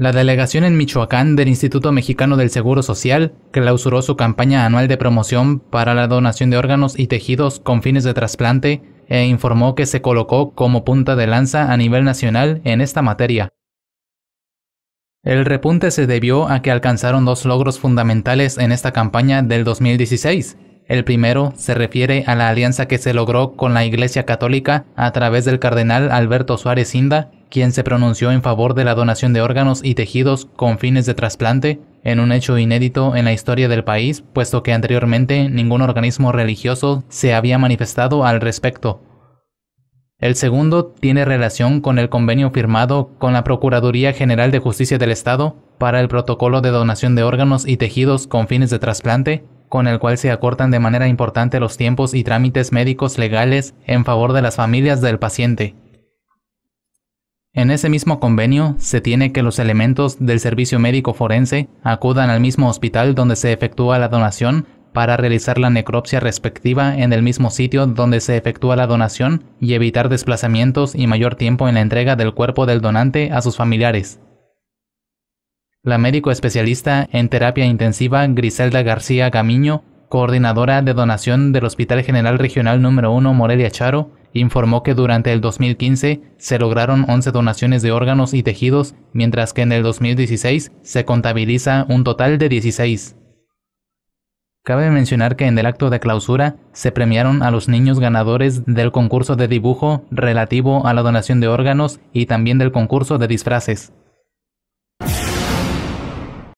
La delegación en Michoacán del Instituto Mexicano del Seguro Social clausuró su campaña anual de promoción para la donación de órganos y tejidos con fines de trasplante e informó que se colocó como punta de lanza a nivel nacional en esta materia. El repunte se debió a que alcanzaron dos logros fundamentales en esta campaña del 2016. El primero se refiere a la alianza que se logró con la Iglesia Católica a través del cardenal Alberto Suárez Inda quien se pronunció en favor de la donación de órganos y tejidos con fines de trasplante, en un hecho inédito en la historia del país, puesto que anteriormente ningún organismo religioso se había manifestado al respecto. El segundo tiene relación con el convenio firmado con la Procuraduría General de Justicia del Estado para el protocolo de donación de órganos y tejidos con fines de trasplante, con el cual se acortan de manera importante los tiempos y trámites médicos legales en favor de las familias del paciente. En ese mismo convenio, se tiene que los elementos del servicio médico forense acudan al mismo hospital donde se efectúa la donación para realizar la necropsia respectiva en el mismo sitio donde se efectúa la donación y evitar desplazamientos y mayor tiempo en la entrega del cuerpo del donante a sus familiares. La médico especialista en terapia intensiva Griselda García Gamiño, coordinadora de donación del Hospital General Regional número 1 Morelia Charo, informó que durante el 2015 se lograron 11 donaciones de órganos y tejidos, mientras que en el 2016 se contabiliza un total de 16. Cabe mencionar que en el acto de clausura se premiaron a los niños ganadores del concurso de dibujo relativo a la donación de órganos y también del concurso de disfraces.